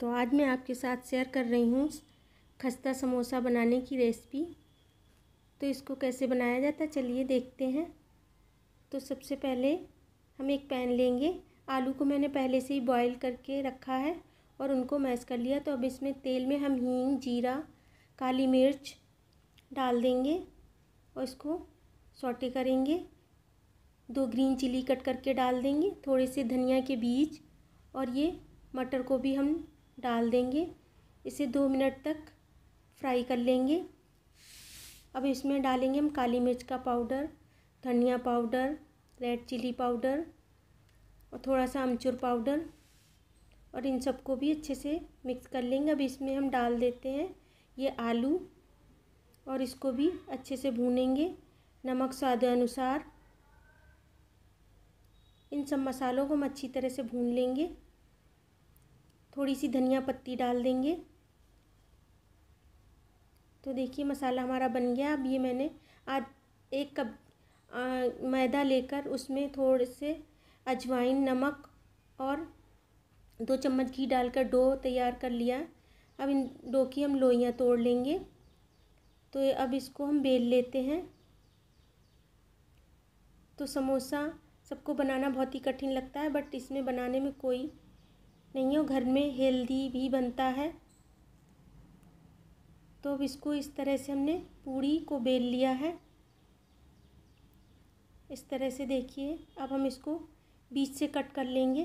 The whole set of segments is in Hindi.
तो आज मैं आपके साथ शेयर कर रही हूँ खस्ता समोसा बनाने की रेसिपी तो इसको कैसे बनाया जाता चलिए देखते हैं तो सबसे पहले हम एक पैन लेंगे आलू को मैंने पहले से ही बॉईल करके रखा है और उनको मैश कर लिया तो अब इसमें तेल में हम हींग जीरा काली मिर्च डाल देंगे और इसको सॉटे करेंगे दो ग्रीन चिली कट करके डाल देंगे थोड़े से धनिया के बीज और ये मटर को भी हम डाल देंगे इसे दो मिनट तक फ्राई कर लेंगे अब इसमें डालेंगे हम काली मिर्च का पाउडर धनिया पाउडर रेड चिली पाउडर और थोड़ा सा अमचूर पाउडर और इन सबको भी अच्छे से मिक्स कर लेंगे अब इसमें हम डाल देते हैं ये आलू और इसको भी अच्छे से भूनेंगे नमक स्वाद अनुसार इन सब मसालों को हम अच्छी तरह से भून लेंगे थोड़ी सी धनिया पत्ती डाल देंगे तो देखिए मसाला हमारा बन गया अब ये मैंने आज एक कप मैदा लेकर उसमें थोड़े से अजवाइन नमक और दो चम्मच घी डालकर डो तैयार कर लिया अब इन डो की हम लोइयाँ तोड़ लेंगे तो अब इसको हम बेल लेते हैं तो समोसा सबको बनाना बहुत ही कठिन लगता है बट इसमें बनाने में कोई नहीं हो घर में हेल्दी भी बनता है तो अब इसको इस तरह से हमने पूड़ी को बेल लिया है इस तरह से देखिए अब हम इसको बीच से कट कर लेंगे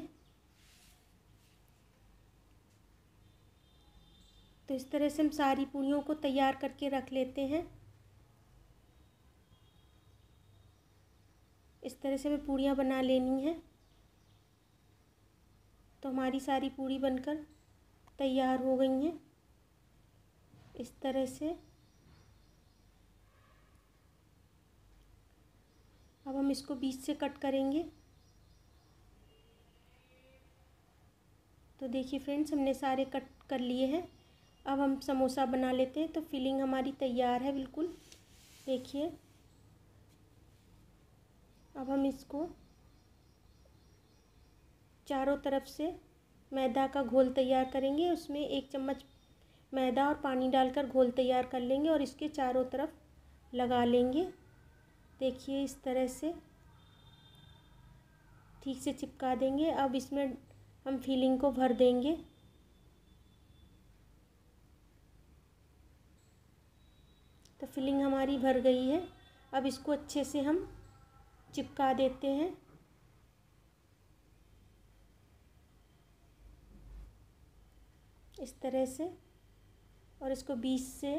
तो इस तरह से हम सारी पूड़ियों को तैयार करके रख लेते हैं इस तरह से हमें पूड़ियाँ बना लेनी है तो हमारी सारी पूड़ी बनकर तैयार हो गई हैं इस तरह से अब हम इसको बीच से कट करेंगे तो देखिए फ्रेंड्स हमने सारे कट कर लिए हैं अब हम समोसा बना लेते हैं तो फिलिंग हमारी तैयार है बिल्कुल देखिए अब हम इसको चारों तरफ से मैदा का घोल तैयार करेंगे उसमें एक चम्मच मैदा और पानी डालकर घोल तैयार कर लेंगे और इसके चारों तरफ लगा लेंगे देखिए इस तरह से ठीक से चिपका देंगे अब इसमें हम फीलिंग को भर देंगे तो फिलिंग हमारी भर गई है अब इसको अच्छे से हम चिपका देते हैं इस तरह से और इसको बीच से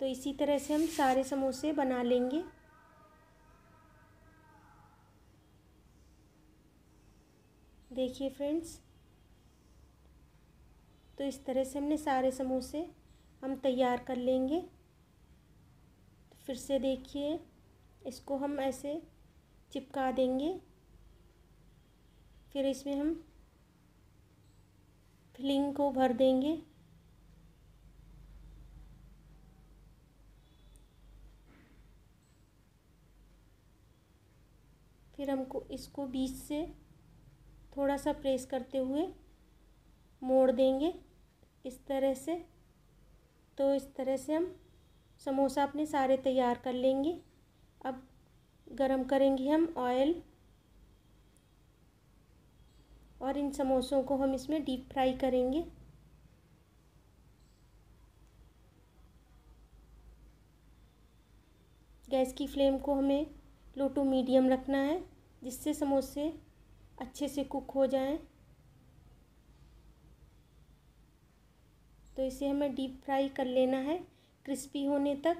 तो इसी तरह से हम सारे समोसे बना लेंगे देखिए फ्रेंड्स तो इस तरह से हमने सारे समोसे हम तैयार कर लेंगे तो फिर से देखिए इसको हम ऐसे चिपका देंगे फिर इसमें हम फिलिंग को भर देंगे फिर हमको इसको बीच से थोड़ा सा प्रेस करते हुए मोड़ देंगे इस तरह से तो इस तरह से हम समोसा अपने सारे तैयार कर लेंगे अब गरम करेंगे हम ऑयल और इन समोसों को हम इसमें डीप फ्राई करेंगे गैस की फ्लेम को हमें लो टू मीडियम रखना है जिससे समोसे अच्छे से कुक हो जाएं तो इसे हमें डीप फ्राई कर लेना है क्रिस्पी होने तक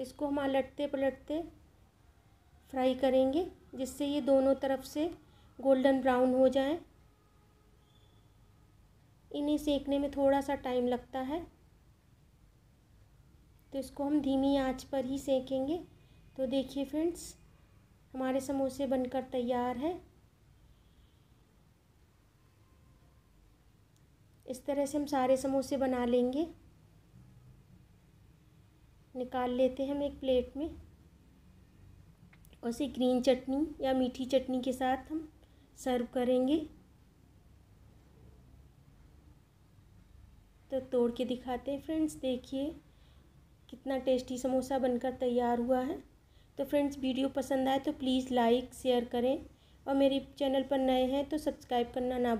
तो इसको हम अलटते पलटते फ्राई करेंगे जिससे ये दोनों तरफ से गोल्डन ब्राउन हो जाए इन्हें सेकने में थोड़ा सा टाइम लगता है तो इसको हम धीमी आंच पर ही सेकेंगे तो देखिए फ्रेंड्स हमारे समोसे बनकर तैयार है इस तरह से हम सारे समोसे बना लेंगे निकाल लेते हैं हम एक प्लेट में और इसे ग्रीन चटनी या मीठी चटनी के साथ हम सर्व करेंगे तो तोड़ के दिखाते हैं फ्रेंड्स देखिए कितना टेस्टी समोसा बनकर तैयार हुआ है तो फ्रेंड्स वीडियो पसंद आए तो प्लीज़ लाइक शेयर करें और मेरे चैनल पर नए हैं तो सब्सक्राइब करना ना भूलें